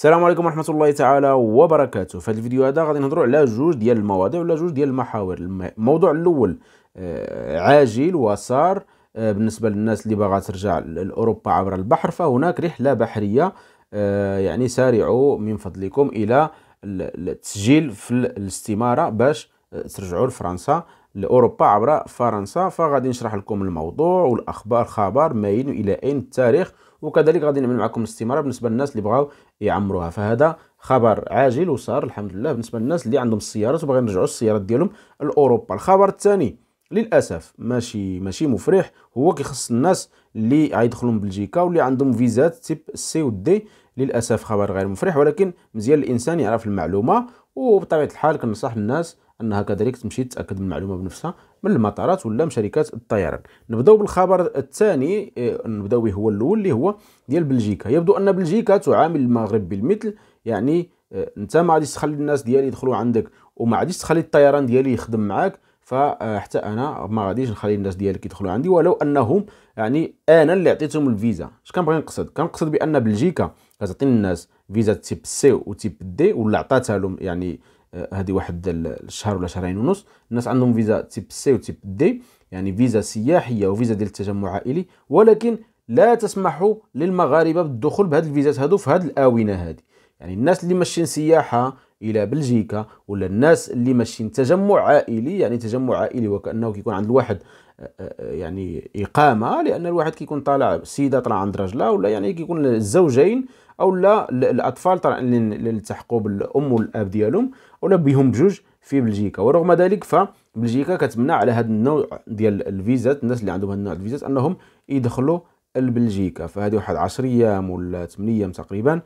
السلام عليكم ورحمه الله تعالى وبركاته في هذا الفيديو هذا غادي نهضروا على جوج ديال المواضيع ولا جوج ديال المحاور الموضوع الاول آه، عاجل وصار آه، بالنسبه للناس اللي باغا ترجع لاوروبا عبر البحر فهناك رحله بحريه آه، يعني سارعوا من فضلكم الى التسجيل في الاستماره باش ترجعوا لفرنسا لاوروبا عبر فرنسا فغادي نشرح لكم الموضوع والاخبار خبر ماين الى اين التاريخ وكذلك غادي نعمل معكم الاستماره بالنسبه للناس اللي بغاو يعمروها فهذا خبر عاجل وصار الحمد لله بالنسبه للناس اللي عندهم السيارات وباغيين يرجعوا السيارات ديالهم لاوروبا الخبر الثاني للاسف ماشي ماشي مفرح هو كيخص الناس اللي غيدخلوا بلجيكا واللي عندهم فيزات تيب سي ودي للاسف خبر غير مفرح ولكن مزيان الانسان يعرف المعلومه وبطبيعه الحال كنصح الناس انها كذلك تمشي تاكد من المعلومه بنفسها من المطارات ولا من شركات الطيران نبداو بالخبر الثاني آه، نبداو به هو الاول اللي هو ديال بلجيكا يبدو ان بلجيكا تعامل المغرب بالمثل يعني آه، انت ما غاديش تخلي الناس ديالي يدخلوا عندك وما غاديش تخلي الطيران ديالي يخدم معاك فحتى آه، انا ما غاديش نخلي الناس ديالك يدخلوا عندي ولو انهم يعني انا اللي عطيتهم الفيزا اش كنبغي نقصد كنقصد بان بلجيكا كتعطي الناس فيزا تيب سي وتيب دي ولا عطاتها لهم يعني هذه آه، واحد الشهر ولا شهرين ونص الناس عندهم فيزا تيب سي وتيب دي يعني فيزا سياحيه وفيزا ديال التجمع عائلي ولكن لا تسمح للمغاربه بالدخول بهذه الفيزات هذو في هذه الاونه هذه يعني الناس اللي ماشيين سياحه الى بلجيكا ولا الناس اللي ماشيين تجمع عائلي يعني تجمع عائلي وكانه كيكون عند الواحد آه، آه، يعني اقامه لان الواحد كيكون طالع سيده طالعه عند راجلها ولا يعني كيكون الزوجين او لا الاطفال طلع اللي التحقوا بالام والاب ديالهم ولا بهم بجوج في بلجيكا ورغم ذلك فبلجيكا كتمنع على هذا النوع ديال الفيزات الناس اللي عندهم هذا النوع الفيزات انهم يدخلوا لبلجيكا فهذه واحد 10 ايام ولا 8 ايام تقريبا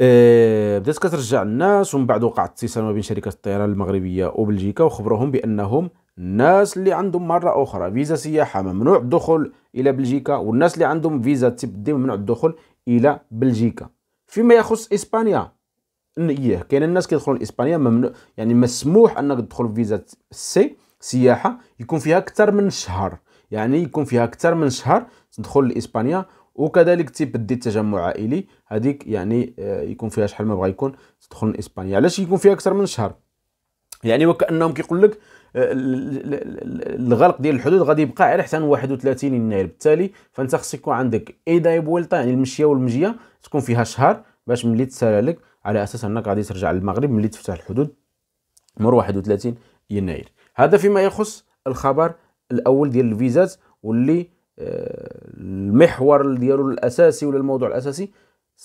أه بدات كترجع الناس ومن بعد وقع اتصال ما بين شركه الطيران المغربيه وبلجيكا وخبروهم بانهم الناس اللي عندهم مرة أخرى فيزا سياحة ممنوع الدخول إلى بلجيكا والناس اللي عندهم فيزا تيب دي ممنوع الدخول إلى بلجيكا فيما يخص إسبانيا إيه كاين الناس كيدخلون لإسبانيا ممنوع يعني مسموح أنك تدخل بفيزا سي سياحة يكون فيها أكثر من شهر يعني يكون فيها أكثر من شهر تدخل لإسبانيا وكذلك تيب دي التجمع عائلي هذيك يعني آه، يكون فيها شحال ما بغا يكون تدخل لإسبانيا علاش يكون فيها أكثر من شهر يعني وكأنهم كيقول لك الغلق ديال الحدود غادي يبقى على حتى 31 يناير بالتالي فانت خصك يكون عندك اي دايب بولطا يعني المشيه والمجيه تكون فيها شهر باش ملي تسالى لك على اساس انك غادي ترجع للمغرب ملي تفتح الحدود مور 31 يناير هذا فيما يخص الخبر الاول ديال الفيزات واللي آه، المحور ديالو الاساسي ولا الموضوع الاساسي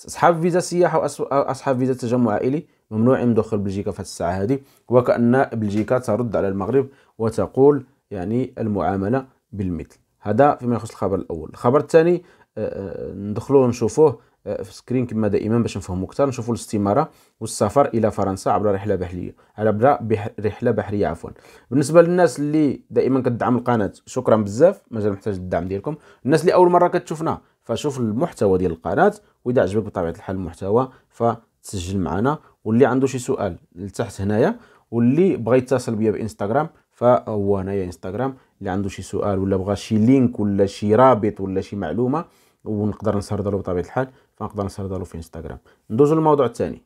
اصحاب فيزا سياحه واصحاب فيزا تجمع عائلي ممنوع من دخول بلجيكا في الساعه هذه وكان بلجيكا ترد على المغرب وتقول يعني المعامله بالمثل هذا فيما يخص الخبر الاول الخبر الثاني آه، آه، ندخلوه نشوفوه آه، في سكرين كما دائما باش نفهموا اكثر نشوفوا الاستماره والسفر الى فرنسا عبر رحله بحريه عبر رحله بحريه عفوا بالنسبه للناس اللي دائما كتدعم القناه شكرا بزاف مازال محتاج الدعم ديالكم الناس اللي اول مره كتشوفنا فشوف المحتوى ديال القناه واذا عجبك بطبيعه الحال المحتوى ف تسجل معنا واللي عنده شي سؤال لتحت هنايا واللي بغى يتصل بيا بانستغرام فهو هنايا انستغرام اللي عنده شي سؤال ولا بغى شي لينك ولا شي رابط ولا شي معلومه ونقدر نسرد له بطبيعه الحال فنقدر نسرد له في انستغرام ندوزو للموضوع الثاني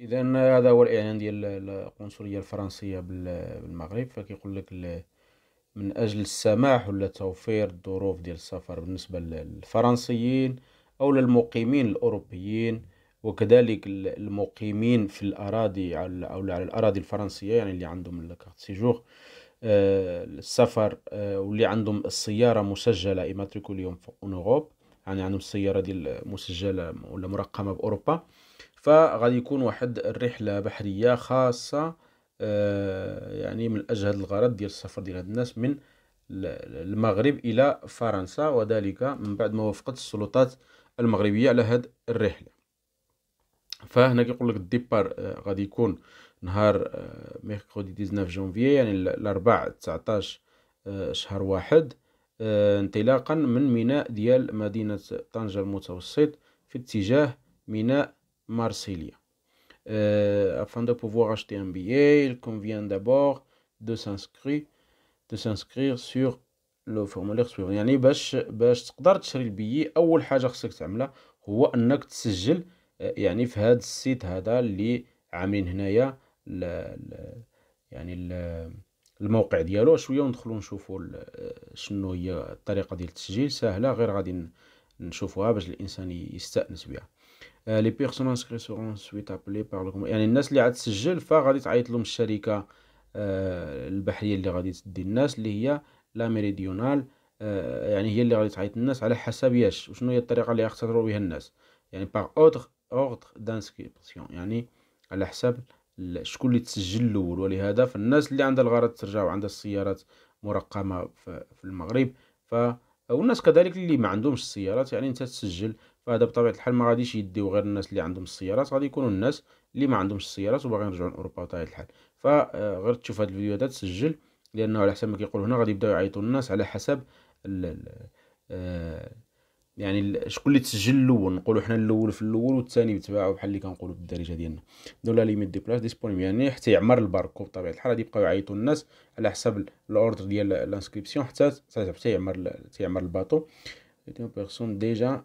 اذا هذا هو الاعلان ديال القنصليه الفرنسيه بالمغرب فكيقول لك من اجل السماح ولا توفير الظروف ديال السفر بالنسبه للفرنسيين او للمقيمين الاوروبيين وكذلك المقيمين في الأراضي أو على الأراضي الفرنسية يعني اللي عندهم الكارت سيجور آه، السفر آه، واللي عندهم السيارة مسجلة إيماتريكوليوم اون أوروب يعني عندهم السيارة ديال مسجلة ولا مرقمة بأوروبا فغادي يكون واحد الرحلة بحرية خاصة آه، يعني من أجل هذا الغرض ديال السفر ديال هاد الناس من المغرب إلى فرنسا وذلك من بعد ما وافقت السلطات المغربية على هاد الرحلة فهنا كيقول لك الديبار آه، غادي يكون نهار آه، ميركودي 19 جونفي يعني الاربعاء 19 آه، شهر واحد انطلاقا من ميناء ديال مدينة طنجة المتوسط في اتجاه ميناء مارسيليا afin de pouvoir acheter un billet, il convient d'abord de s'inscrire de s'inscrire sur لو فورمولير سويفون يعني باش باش تقدر تشري البيي اول حاجه خصك تعملها هو انك تسجل يعني في هذا السيت هذا اللي عاملين هنايا يعني الموقع ديالو شويه وندخلوا نشوفو شنو هي الطريقه ديال التسجيل سهله غير غادي نشوفوها باش الانسان يستانس بها لي بيرسون انسكري سورون سويت ابلي بار يعني الناس اللي عاد تسجل فغادي تعيط لهم الشركه آه، البحريه اللي غادي تدي الناس اللي هي لا آه، ميريديونال يعني هي اللي غادي تعيط الناس على حسب ياش وشنو هي الطريقه اللي اختاروا بها الناس يعني باغ اوتر اوغتر دانسكريبسيون يعني على حساب شكون اللي تسجل الاول ولهذا فالناس اللي عندها الغرض ترجع وعندها السيارات مرقمه في المغرب ف والناس كذلك اللي ما عندهمش السيارات يعني انت تسجل فهذا بطبيعه الحال ما غاديش يديو غير الناس اللي عندهم السيارات غادي يكونوا الناس اللي ما عندهمش السيارات وباغيين يرجعوا لاوروبا بطبيعه الحال فغير آه، تشوف هذا الفيديو هذا تسجل لانه على حسب ما كيقولوا هنا غادي يبداو يعيطوا الناس على حسب آه، يعني شكون اللي تسجل الاول نقولوا حنا الاول في الاول والثاني يتباعوا بحال اللي كنقولوا بالدارجه ديالنا دو لا ليميت دي بلاص ديسپونيبل يعني حتى يعمر الباركو بطبيعه الحال غادي يبقاو يعيطوا الناس على حسب الاوردر ديال الانسكريبسيون حتى حتى يعمر حتى يعمر الباطو بيرسون ديجا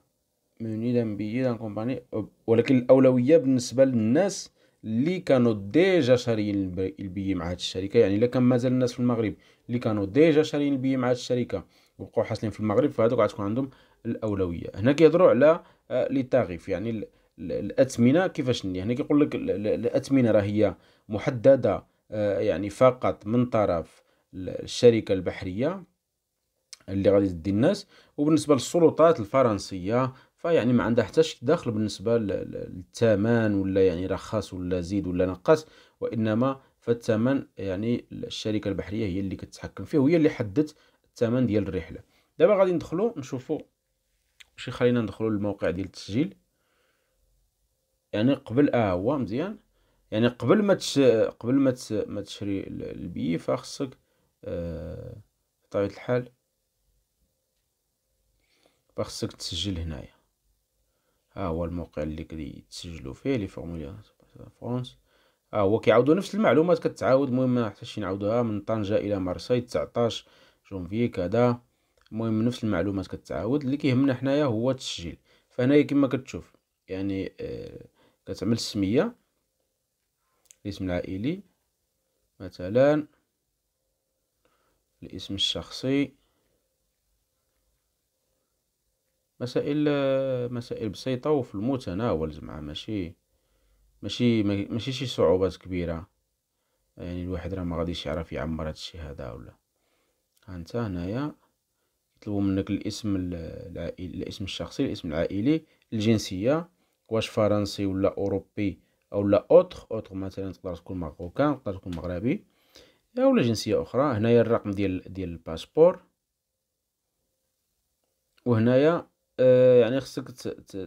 موني بيي دان كومباني ولكن الاولويه بالنسبه للناس اللي كانوا ديجا شاريين البي مع هاد الشركه يعني الا كان مازال الناس في المغرب اللي كانوا ديجا شاريين البي مع هاد الشركه وبقوا حاصلين في المغرب فهذوك غتكون عندهم الاولويه هنا كيهضروا على آه، لي تاريف يعني الاثمنه كيفاش هنا كيقول لك الاثمنه راه هي محدده آه، يعني فقط من طرف الشركه البحريه اللي غادي تدي الناس وبالنسبه للسلطات الفرنسيه فيعني ما عندها حتى دخل بالنسبه للثمن ولا يعني رخص ولا زيد ولا نقص وانما فالثمن يعني الشركه البحريه هي اللي كتحكم فيه وهي اللي حددت الثمن ديال الرحله دابا غادي ندخلو نشوفو شي خلينا ندخلو للموقع ديال التسجيل يعني قبل اه هو مزيان يعني قبل ما تش... قبل ما تش... ما تشري البي فخصك آه، بطبيعه طبيعه الحال فخصك تسجل هنايا ها آه، هو الموقع اللي كيتسجلوا فيه لي فورمولير فرونس ها آه، هو كيعاودوا نفس المعلومات كتعاود المهم ما شي نعاودوها من طنجة الى مرسي 19 جونفي كذا المهم نفس المعلومات كتعاود اللي كيهمنا حنايا هو التسجيل فهنايا كما كتشوف يعني آه، كتعمل السميه الاسم العائلي مثلا الاسم الشخصي مسائل مسائل بسيطه وفي المتناول زعما ماشي ماشي ماشي شي صعوبات كبيره يعني الواحد راه ما غاديش يعرف يعمر هذا الشيء هذا ولا انت هنايا يطلبوا منك الاسم العائلي الاسم الشخصي الاسم العائلي الجنسيه واش فرنسي ولا اوروبي او لا اوتر اوتر مثلا تقدر تكون مغربي تقدر تكون مغربي لا جنسيه اخرى هنايا الرقم ديال ديال الباسبور وهنايا آه، يعني خصك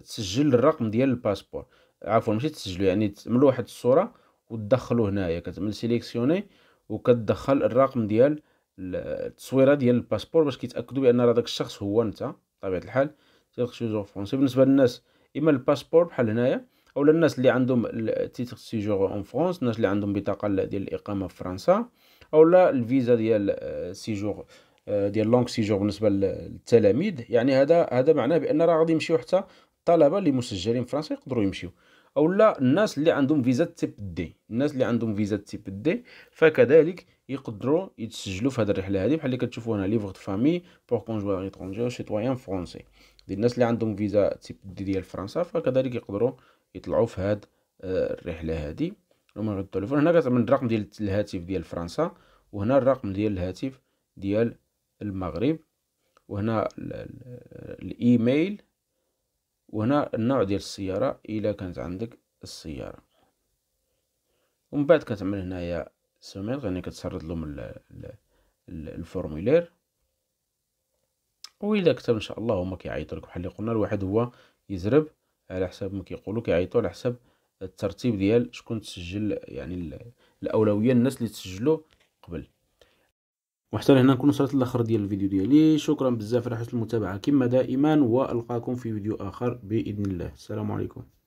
تسجل الرقم ديال الباسبور عفوا ماشي تسجلو يعني تعمل واحد الصوره وتدخلو هنايا كتعمل سيليكسيوني وكتدخل الرقم ديال التصويره ديال الباسبور باش كيتاكدوا بان راه داك الشخص هو انت بطبيعه الحال سيجور فرونسي بالنسبه للناس اما الباسبور بحال هنايا اولا الناس اللي عندهم تيتر سيجور اون فرونس الناس اللي عندهم بطاقه ديال الاقامه في فرنسا اولا الفيزا ديال سيجور آه، ديال لونغ سيجور بالنسبه للتلاميذ يعني هذا هذا معناه بان راه غادي يمشيو حتى الطلبه اللي مسجلين في فرنسا يقدروا يمشيو اولا الناس اللي عندهم فيزا تيب دي الناس اللي عندهم فيزا تيب دي فكذلك يقدروا يتسجلوا في هذه الرحله هذه بحال اللي كتشوفوا هنا ليفغ دو فامي بور كونجوا ايترونجي سيتويان فرونسي دي الناس اللي عندهم فيزا تيب دي ديال فرنسا فكذلك يقدروا يطلعوا في هذه آه، الرحله هذه غير التليفون هنا كتعمل الرقم ديال الهاتف ديال فرنسا وهنا الرقم ديال الهاتف ديال المغرب وهنا الايميل وهنا النوع ديال السيارة الا كانت عندك السيارة ومن بعد كتعمل هنايا سميت غني كتسرد لهم الفورمولير والا كتب ان شاء الله هما كيعيطوا لك بحال اللي قلنا الواحد هو يزرب على حساب ما كيقولوا كيعيطوا على حسب الترتيب ديال شكون تسجل يعني الاولويه الناس اللي تسجلوا قبل وحتى لهنا نكون وصلت لاخر ديال الفيديو ديالي شكرا بزاف على حسن المتابعه كما دائما والقاكم في فيديو اخر باذن الله السلام عليكم